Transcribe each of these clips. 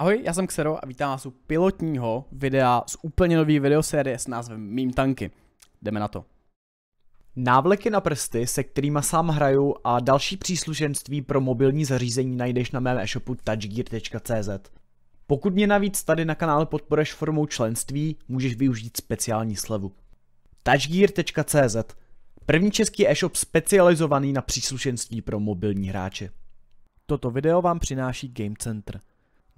Ahoj, já jsem Xero a vítám vás u pilotního videa z úplně nový videosérie s názvem Mím tanky. Jdeme na to. Návleky na prsty, se kterými sám hraju a další příslušenství pro mobilní zařízení najdeš na mém e-shopu touchgear.cz. Pokud mě navíc tady na kanále podporeš formou členství, můžeš využít speciální slevu. touchgear.cz První český e-shop specializovaný na příslušenství pro mobilní hráče. Toto video vám přináší Game Center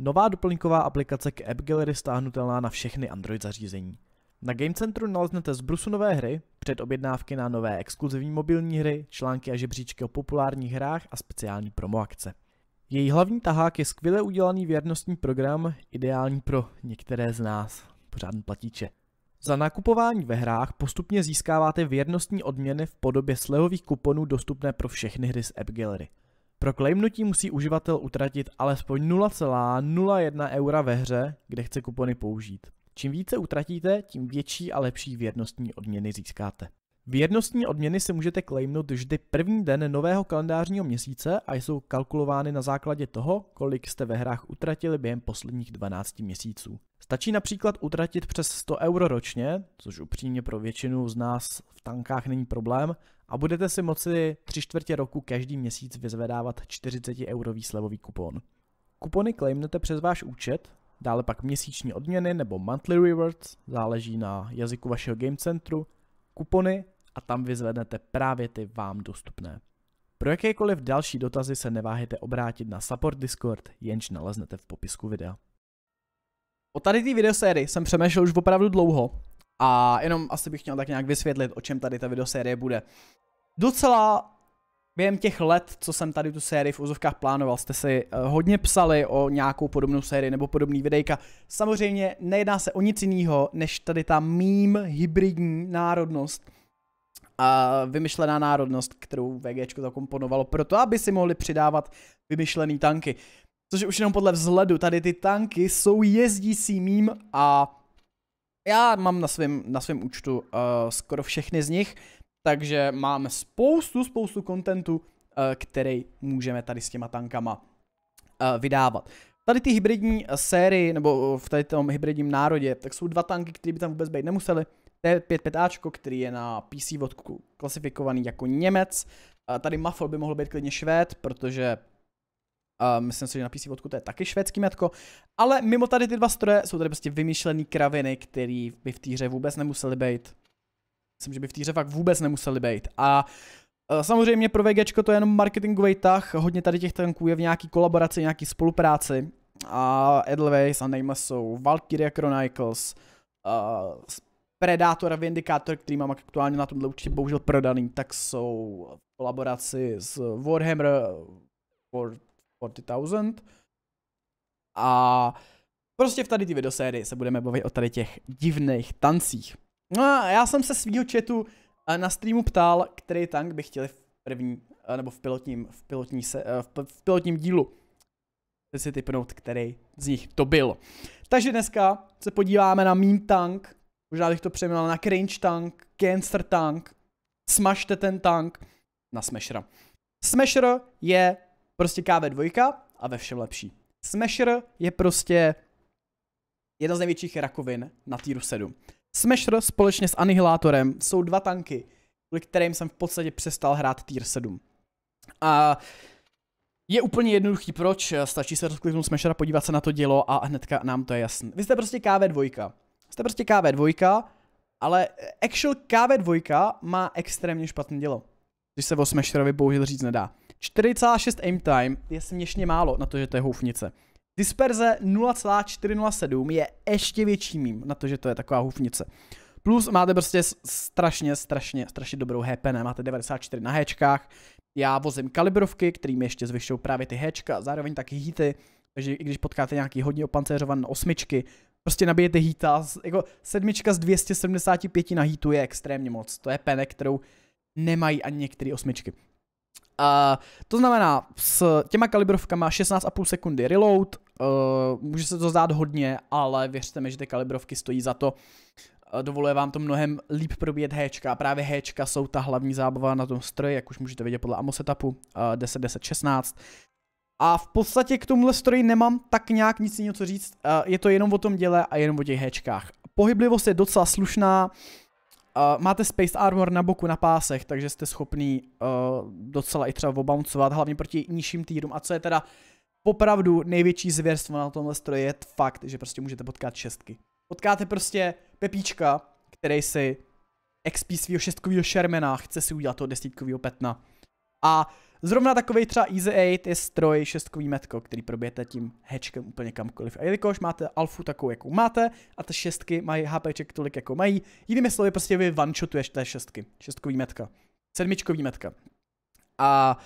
Nová doplňková aplikace k App Gallery stáhnutelná na všechny Android zařízení. Na Game Centru naleznete zbrusu nové hry, předobjednávky na nové exkluzivní mobilní hry, články a žebříčky o populárních hrách a speciální promoakce. Její hlavní tahák je skvěle udělaný věrnostní program, ideální pro některé z nás, pořádný platíče. Za nakupování ve hrách postupně získáváte věrnostní odměny v podobě slevových kuponů dostupné pro všechny hry z App Gallery. Pro klejmnutí musí uživatel utratit alespoň 0,01 eura ve hře, kde chce kupony použít. Čím více utratíte, tím větší a lepší věrnostní odměny získáte. Věrnostní odměny si můžete klejmnout vždy první den nového kalendářního měsíce a jsou kalkulovány na základě toho, kolik jste ve hrách utratili během posledních 12 měsíců. Stačí například utratit přes 100 euro ročně, což upřímně pro většinu z nás v tankách není problém, a budete si moci tři čtvrtě roku každý měsíc vyzvedávat 40 eurový slevový kupon. Kupony claimnete přes váš účet, dále pak měsíční odměny nebo monthly rewards, záleží na jazyku vašeho game centru, kupony a tam vyzvednete právě ty vám dostupné. Pro jakékoliv další dotazy se neváhejte obrátit na support Discord, jenž naleznete v popisku videa. O tady té videosérii jsem přemýšlel už opravdu dlouho a jenom asi bych chtěl tak nějak vysvětlit, o čem tady ta videosérie bude. Docela během těch let, co jsem tady tu sérii v úzovkách plánoval, jste si eh, hodně psali o nějakou podobnou sérii nebo podobný videjka. Samozřejmě nejedná se o nic jiného, než tady ta mým hybridní národnost, a vymyšlená národnost, kterou VGčko zakomponovalo proto, aby si mohli přidávat vymyšlený tanky. Což už jenom podle vzhledu, tady ty tanky jsou jezdící mým a já mám na svém na svém účtu uh, skoro všechny z nich, takže máme spoustu, spoustu kontentu, uh, eh, který můžeme tady s těma tankama uh, vydávat. Tady ty hybridní sérii, nebo v tady tom hybridním národě, tak jsou dva tanky, které by tam vůbec být nemuseli. T55A, který je na PC vodku klasifikovaný jako Němec. tady Mafol by mohl být klidně Švéd, protože myslím si, že na PC vodku to je taky švédský metko. Ale mimo tady ty dva stroje jsou tady prostě vymyšlené kraviny, které by v týře vůbec nemuseli být. Myslím, že by v týře fakt vůbec nemuseli být. A e, samozřejmě pro VG to je jenom marketingový tah, hodně tady těch tanků je v nějaký kolaboraci, nějaký spolupráci. A Edelweiss a Neymar jsou Valkyria Chronicles, uh, Predator a Vindicator, který mám aktuálně na tomhle určitě bohužel prodaný, tak jsou v kolaboraci s Warhammer, World 40,000. A prostě v tady ty videosérii se budeme bavit o tady těch divných tancích. No a já jsem se svýho chatu eh, na streamu ptal, který tank by chtěli v první, eh, nebo v pilotním, v pilotní se, eh, v pilotním dílu. Chci si typnout, který z nich to byl. Takže dneska se podíváme na meme tank, možná bych to přeměnil na cringe tank, cancer tank, smažte ten tank, na smashera. Smasher je Prostě KV2 a ve všem lepší. Smasher je prostě jedna z největších rakovin na týru 7. Smasher společně s Anihilátorem jsou dva tanky, kvůli kterým jsem v podstatě přestal hrát týr 7. A je úplně jednoduchý proč, eh, stačí se rozkliknout Smashera, podívat se na to dělo a hnedka nám to je jasné. Vy jste prostě KV2. Jste prostě KV2, ale eh, actual KV2 má extrémně špatné dělo. Když se o Smasherovi bohužel říct nedá. 4,6 aim time je směšně málo na to, že to je houfnice. Disperze 0,407 je ještě větší mím na to, že to je taková houfnice. Plus máte prostě strašně, strašně, strašně dobrou HPN, máte 94 na hečkách. Já vozím kalibrovky, kterými ještě zvyšují právě ty hečka, zároveň taky hity, takže i když potkáte nějaký hodně opancéřovaný osmičky, prostě nabijete hýta, jako sedmička z 275 na hýtu je extrémně moc, to je penek, kterou nemají ani některé osmičky to znamená, s těma kalibrovkama 16,5 sekundy reload, uh, může se to zdát hodně, ale věřte mi, že ty kalibrovky stojí za to. Eh, dovoluje vám to mnohem líp probíjet Hčka. Právě Hčka jsou ta hlavní zábava na tom stroji, jak už můžete vidět podle AMO setupu, uh, 10, 10, 16. A v podstatě k tomuhle stroji nemám tak nějak nic jiného co říct, uh, je to jenom o tom děle a jenom o těch Hčkách. Pohyblivost je docela slušná, uh, Uh, máte Space Armor na boku, na pásech, takže jste schopný uh, docela i třeba obouncovat, hlavně proti nižším týrům. A co je teda popravdu největší zvěrstvo na tomhle stroji je fakt, že prostě můžete potkat šestky. Potkáte prostě Pepíčka, který si XP svého šestkového Shermana chce si udělat toho desítkového Petna. A Zrovna takový třeba Easy 8 je stroj šestkový metko, který probijete tím hečkem úplně kamkoliv. A jelikož máte alfu takovou, jakou máte, a ty šestky mají HPček tolik, jako mají, jinými slovy prostě vy one té šestky, šestkový metka, sedmičkový metka. A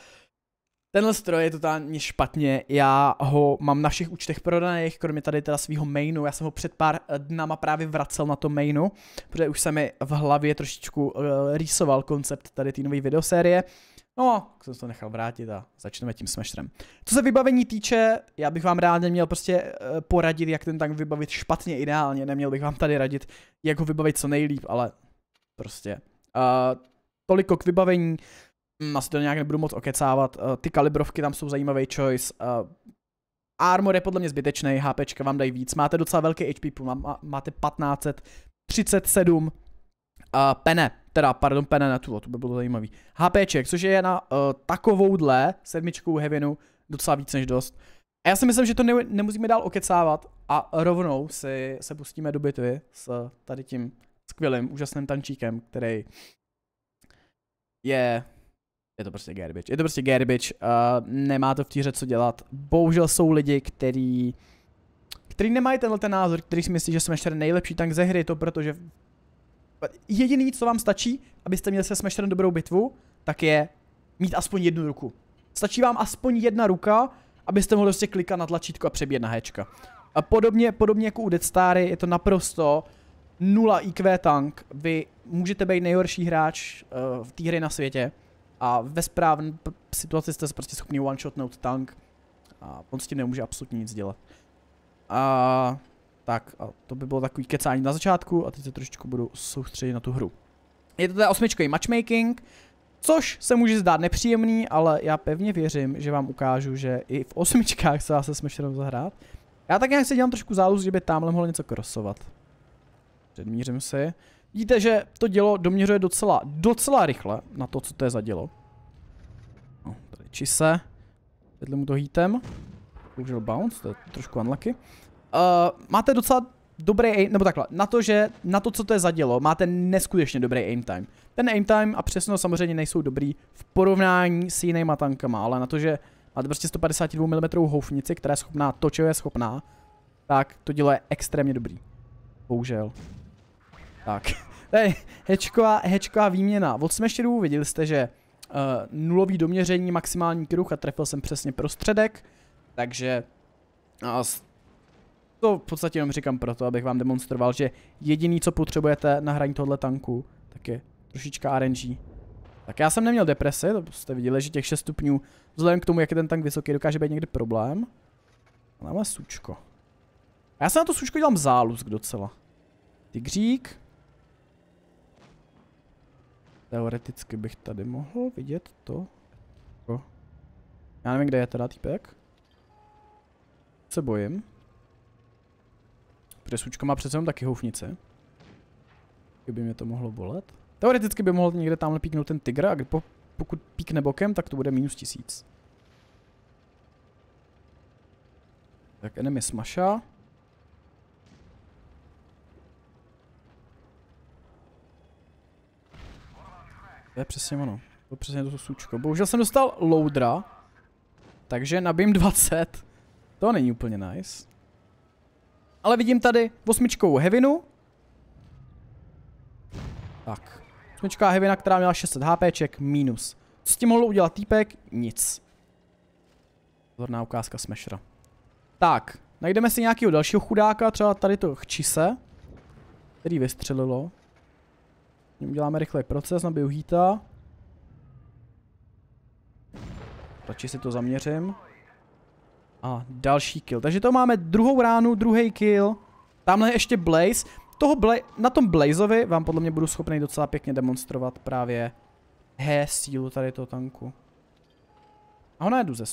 tenhle stroj je totálně špatně, já ho mám na všech účtech prodaných, kromě tady teda svého mainu, já jsem ho před pár dnama právě vracel na to mainu, protože už se mi v hlavě trošičku uh, rýsoval koncept tady té nové videosérie, No, jsem to nechal vrátit a začneme tím smestrem. Co se vybavení týče, já bych vám rád neměl prostě eh, poradit, jak ten tank vybavit špatně ideálně, neměl bych vám tady radit, jak ho vybavit co nejlíp, ale prostě. Uh, toliko k vybavení, um, asi to nějak nebudu moc okecávat, uh, ty kalibrovky tam jsou zajímavý choice, uh, armor je podle mě zbytečný, HPčka vám dají víc, máte docela velký HP, má, máte 1537, Pene, teda pardon, Pene na tulo, to by bylo zajímavý. HPček, což je na uh, takovouhle sedmičkou Heavenu docela víc než dost. A já si myslím, že to ne, nemusíme dál okecávat a rovnou si se pustíme do bitvy s tady tím skvělým, úžasným tančíkem, který je... Je to prostě garbage. Je to prostě garbage. Uh, nemá to v týře co dělat. Bohužel jsou lidi, který... Který nemají tenhle ten názor, který si myslí, že jsme ještě nejlepší tank ze hry, to protože jediný, co vám stačí, abyste měli se smešterem dobrou bitvu, tak je mít aspoň jednu ruku. Stačí vám aspoň jedna ruka, abyste mohli prostě klikat na tlačítko a přebět na hečka. A podobně, podobně jako u Dead Starry, je to naprosto nula IQ tank. Vy můžete být nejhorší hráč uh, v té hry na světě a ve správné situaci jste prostě schopni one-shotnout tank a on s tím nemůže absolutně nic dělat. A uh, tak a to by bylo takový kecání na začátku a teď se trošičku budu soustředit na tu hru. Je to teda osmičkový matchmaking, což se může zdát nepříjemný, ale já pevně věřím, že vám ukážu, že i v osmičkách se dá se Smasherem zahrát. Já tak nějak si dělám trošku záluz, že by tamhle mohlo něco krosovat. Předmířím si. Vidíte, že to dělo doměřuje docela, docela rychle na to, co to je za dělo. No, tady čise. Vedle mu to hítem. Bohužel bounce, to je trošku unlucky. Uh, máte docela dobrý aim, nebo takhle, na to, že, na to, co to je dělo, máte neskutečně dobrý aim time. Ten aim time a přesnost samozřejmě nejsou dobrý v porovnání s jinýma tankama, ale na to, že máte prostě 152 mm houfnici, která je schopná to, čeho je schopná, tak to dílo je extrémně dobrý. Bohužel. Tak. Hej, hečková, hečková výměna. Od smešerů viděli jste, že uh, nulový doměření, maximální kruh a trefil jsem přesně prostředek, takže uh, to v podstatě jenom říkám proto, abych vám demonstroval, že jediný, co potřebujete na hraní tohle tanku, tak je trošička RNG. Tak já jsem neměl depresi, to jste viděli, že těch 6 stupňů, vzhledem k tomu, jak je ten tank vysoký, dokáže být někdy problém. Máme sučko. A já se na to sučko dělám záluzk docela. Tygřík. Teoreticky bych tady mohl vidět to. Já nevím, kde je teda týpek. Se bojím. Protože sučka má přece jenom taky houfnice. Kdyby mě to mohlo bolet. Teoreticky by mohl někde tamhle píknout ten tygr a po, pokud píkne bokem, tak to bude minus tisíc. Tak enemy smaša. To je přesně ono. To je přesně to sučko. Bohužel jsem dostal loadra. Takže nabím 20. To není úplně nice. Ale vidím tady osmičkou Hevinu. Tak. osmičková Hevina, která měla 600 HPček, minus. Co s tím mohl udělat týpek? Nic. Zorná ukázka Smashera. Tak, najdeme si nějakého dalšího chudáka, třeba tady to chčise, který vystřelilo. Uděláme rychlý proces, na hýta. Radši si to zaměřím. A další kill. Takže to máme druhou ránu, druhý kill. Tamhle je ještě Blaze. Toho Bla na tom Blazeovi vám podle mě budu schopný docela pěkně demonstrovat právě he sílu tady toho tanku. A ho najdu ze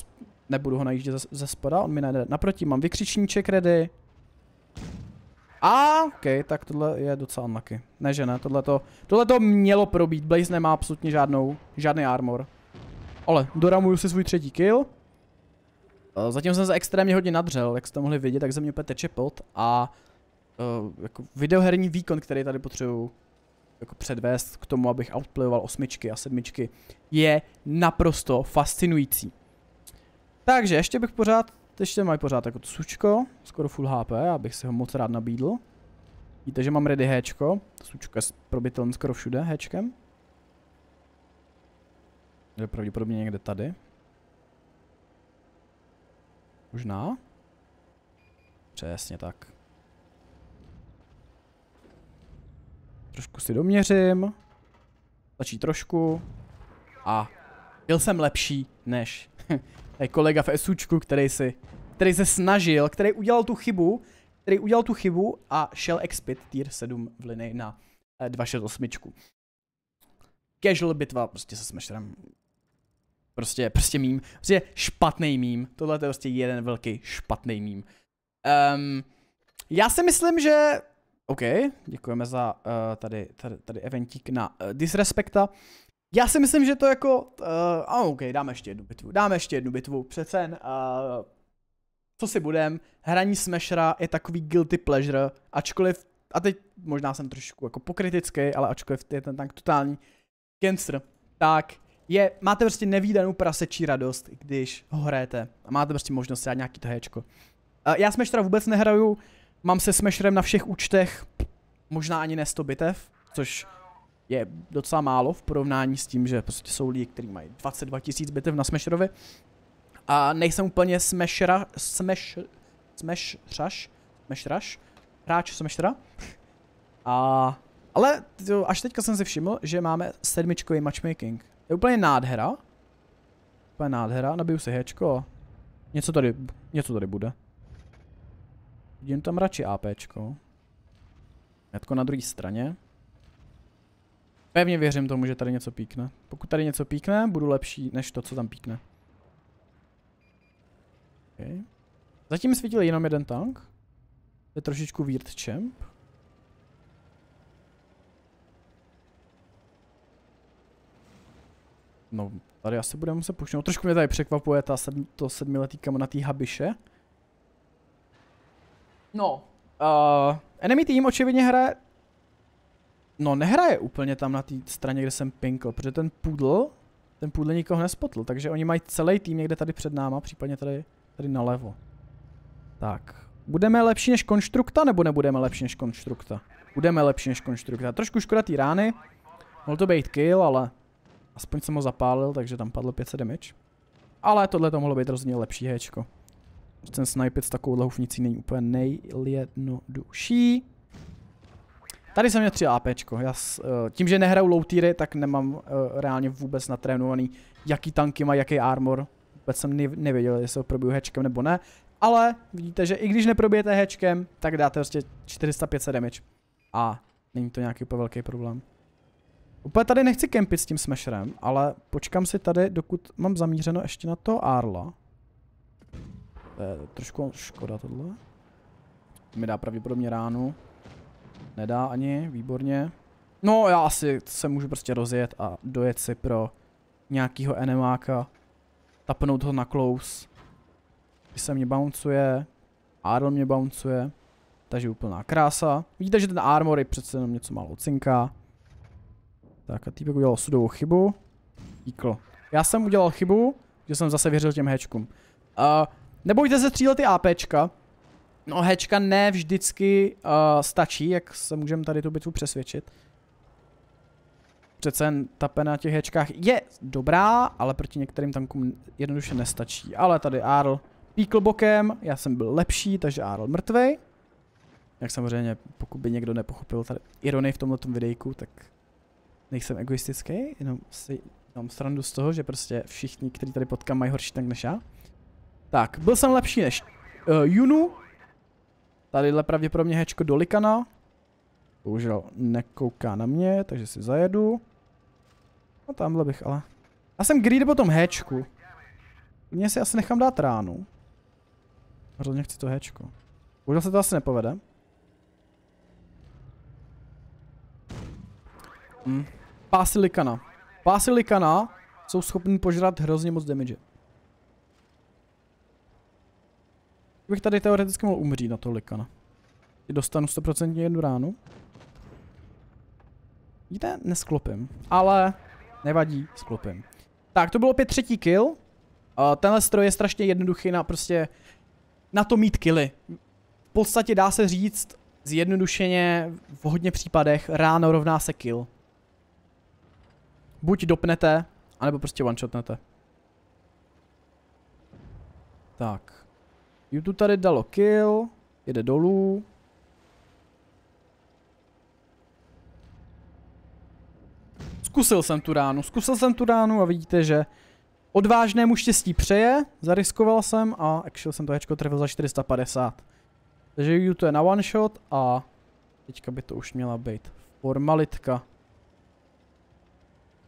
Nebudu ho najíždět ze, ze spoda, on mi najde naproti. Mám vykřičníček ready. A, ok, tak tohle je docela unlucky. Ne, že ne, tohle to, tohle to mělo probít. Blaze nemá absolutně žádnou, žádný armor. Ale, doramuju si svůj třetí kill. Eh, zatím jsem se extrémně hodně nadřel, jak jste mohli vidět, tak ze mě úplně teče pot a uh, jako videoherní výkon, který tady potřebuju jako předvést k tomu, abych outplayoval osmičky a sedmičky, je naprosto fascinující. Takže ještě bych pořád, ještě mají pořád jako to sučko, skoro full HP, abych si ho moc rád nabídl. Víte, že mám ready Hčko, to sučko je probitelné skoro všude Hčkem. Je pravděpodobně někde tady. Možná? Přesně tak. Trošku si doměřím. Stačí trošku. A byl jsem lepší než ten kolega v SUčku, který si, který se snažil, který udělal tu chybu, který udělal tu chybu a šel expit tier 7 v linii na 268. Eh, Casual bitva prostě se smešerem Prostě, prostě mím. Prostě špatný mím. Tohle je prostě jeden velký špatný mím. Um, já si myslím, že... OK, děkujeme za uh, tady, tady, tady eventík na uh, eh, Disrespekta. Já si myslím, že to jako... Uh, OK, dáme ještě jednu bitvu. Dáme ještě jednu bitvu. Přece jen, uh, co si budem, hraní Smashera je takový guilty pleasure, ačkoliv, a teď možná jsem trošku jako pokritický, ale ačkoliv je ten tank totální cancer, tak je, máte prostě nevýdanou prasečí radost, když ho hrajete. A máte prostě možnost dát nějaký THčko. Uh, já Smash teda vůbec nehraju, mám se Smasherem na všech účtech možná ani ne 100 bitev, což je docela málo v porovnání s tím, že prostě jsou lidi, kteří mají 22 tisíc bitev na Smasherovi. A nejsem úplně Smashera, Smash, Smashraš, Smashraš, hráč Smashera. A, ale až teďka jsem si všiml, že máme sedmičkový matchmaking je úplně nádhera. Úplně nádhera, nabiju si hečko. Něco tady, něco tady bude. Vidím tam radši APčko. Netko na druhé straně. Pevně věřím tomu, že tady něco píkne. Pokud tady něco píkne, budu lepší než to, co tam píkne. Okay. Zatím svítil jenom jeden tank. To je trošičku weird champ. No, tady asi budeme muset pušnout. Trošku mě tady překvapuje ta sedm, to sedmiletý kamnatý habiše. No. Uh, enemy tým očividně hraje... No, nehraje úplně tam na té straně, kde jsem pinkl, protože ten pudl, ten pudl nikoho nespotl, takže oni mají celý tým někde tady před náma, případně tady, tady nalevo. Tak. Budeme lepší než konstrukta, nebo nebudeme lepší než konstrukta? Budeme lepší než konstrukta. Trošku škoda té rány. Mohl to být kill, ale Aspoň jsem ho zapálil, takže tam padlo 500 damage. Ale tohle to mohlo být rozhodně lepší hečko. Ten snipit s takovou hufnicí není úplně nejjednodušší. Tady jsem měl 3 AP. Já s, uh, tím, že nehraju low tiery, tak nemám uh, reálně vůbec natrénovaný, jaký tanky má, jaký armor. Vůbec jsem nevěděl, jestli ho probiju hečkem nebo ne. Ale vidíte, že i když neprobijete hečkem, tak dáte prostě 400-500 damage. A není to nějaký úplně velký problém. Úplně tady nechci kempit s tím smasherem, ale počkám si tady, dokud mám zamířeno ještě na to Arla. To je trošku škoda tohle. Mi dá pravděpodobně ránu. Nedá ani, výborně. No já asi se můžu prostě rozjet a dojet si pro nějakýho enemáka. Tapnout ho na close. Ty se mě bouncuje. Arl mě bouncuje. Takže úplná krása. Vidíte, že ten armor je přece jenom něco málo cinká. Tak a týpek udělal sudovou chybu. Díkl. Já jsem udělal chybu, že jsem zase věřil těm hečkům. Uh, nebojte se střílet ty APčka. No hečka ne vždycky uh, stačí, jak se můžeme tady tu bitvu přesvědčit. Přece ta pena na těch hečkách je dobrá, ale proti některým tankům jednoduše nestačí. Ale tady Arl píkl bokem, já jsem byl lepší, takže Arl mrtvej. Jak samozřejmě, pokud by někdo nepochopil tady ironii v tomto videjku, tak nejsem egoistický, jenom si mám srandu z toho, že prostě všichni, kteří tady potkám, mají horší tank než já. Tak, byl jsem lepší než uh, Junu. Tadyhle pravděpodobně hečko do Likana. Bohužel nekouká na mě, takže si zajedu. No tamhle bych ale... Já jsem greed po tom hečku. Mně si asi nechám dát ránu. Hrozně chci to hečko. Bohužel se to asi nepovede. Hmm pásy likana. Pásy likana jsou schopný požrat hrozně moc damage. Bych tady teoreticky mohl umřít na to likana. Dostanu 100% jednu ránu. Vidíte? Nesklopím. Ale nevadí, sklopím. Tak, to bylo opět třetí kill. Uh, tenhle stroj je strašně jednoduchý na prostě... Na to mít killy. V podstatě dá se říct, zjednodušeně v hodně případech ráno rovná se kill buď dopnete, anebo prostě one-shotnete. Tak. YouTube tady dalo kill, jede dolů. Zkusil jsem tu ránu, zkusil jsem tu ránu a vidíte, že odvážnému štěstí přeje, zariskoval jsem a actual jsem to hečko trefil za 450. Takže YouTube je na one shot a teďka by to už měla být formalitka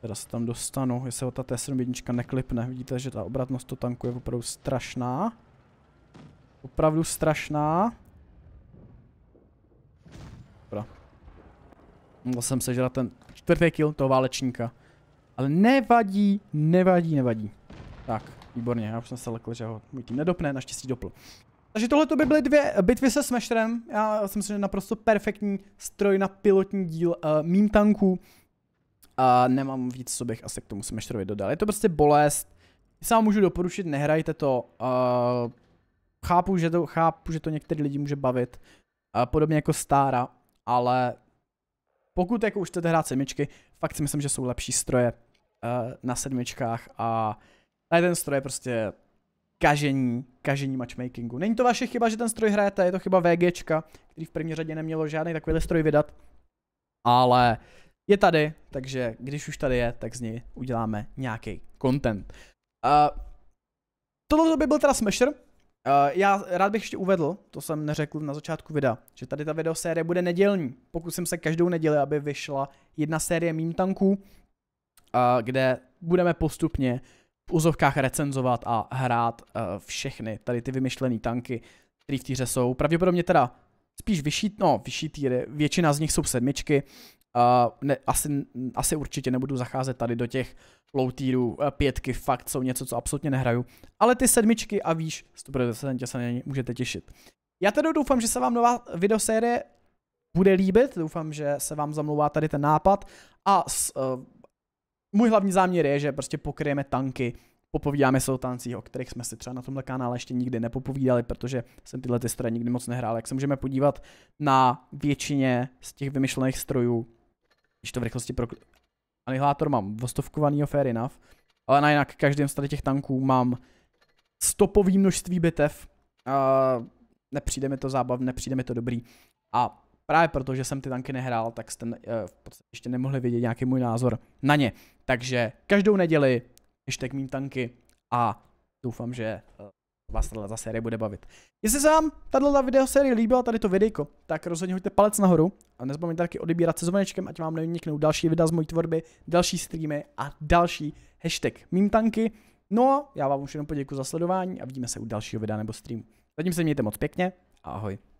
teda se tam dostanu, jestli ho ta t jednička neklipne. Vidíte, že ta obratnost to tanku je opravdu strašná. Opravdu strašná. Dobra. Mohl jsem sežrat ten čtvrtý kill toho válečníka. Ale nevadí, nevadí, nevadí. Tak, výborně, já už jsem se lekl, že ho můj tým nedopne, naštěstí dopl. Takže tohle to by byly dvě eh, bitvy se Smasherem. Já jsem si myslím, že naprosto perfektní stroj na pilotní díl uh, eh, mým tanků. A nemám víc, co bych asi k tomu semestrovi dodal. Je to prostě bolest. vám můžu doporučit, nehrajte to. Uh, chápu, že to, chápu, že to některý lidi může bavit. Uh, podobně jako Stára, ale pokud jako už chcete hrát sedmičky, fakt si myslím, že jsou lepší stroje uh, na sedmičkách a tady ten stroj je prostě kažení, kažení matchmakingu. Není to vaše chyba, že ten stroj hrajete, je to chyba VGčka, který v první řadě nemělo žádný takový stroj vydat, ale uh, je tady, takže když už tady je, tak z něj uděláme nějaký content. Uh, tohle by byl teda Smasher. Uh, já rád bych ještě uvedl, to jsem neřekl na začátku videa, že tady ta videosérie bude nedělní. Pokusím se každou neděli, aby vyšla jedna série mým tanků, uh, kde budeme postupně v úzovkách recenzovat a hrát uh, všechny tady ty vymyšlené tanky, které v týře jsou. Pravděpodobně teda spíš vyšší, no, vyšší týry, většina z nich jsou sedmičky, Uh, ne, asi, asi určitě nebudu zacházet tady do těch low tierů, eh, pětky fakt jsou něco, co absolutně nehraju, ale ty sedmičky a výš 100% se na ně můžete těšit. Já tedy doufám, že se vám nová videosérie bude líbit, doufám, že se vám zamlouvá tady ten nápad a s, uh, můj hlavní záměr je, že prostě pokryjeme tanky, popovídáme se o tancích, o kterých jsme si třeba na tomhle kanále ještě nikdy nepopovídali, protože jsem tyhle ty strany nikdy moc nehrál, jak se můžeme podívat na většině z těch vymyšlených strojů když to v rychlosti pro... Anihilátor mám vostovkovaný fair enough. Ale na jinak každém z tady těch tanků mám stopový množství bitev. A nepřijde mi to zábavné, nepřijde mi to dobrý. A právě proto, že jsem ty tanky nehrál, tak jste uh, v podstatě ještě nemohli vědět nějaký můj názor na ně. Takže každou neděli k mým tanky a doufám, že uh, vás tato za série bude bavit. Jestli se vám tato videosérie líbila, tady to videjko, tak rozhodně hoďte palec nahoru a nezapomeňte taky odebírat se zvonečkem, ať vám neuniknou další videa z mojí tvorby, další streamy a další hashtag mimtanky. No a já vám už jenom poděkuji za sledování a vidíme se u dalšího videa nebo streamu. Zatím se mějte moc pěkně a ahoj.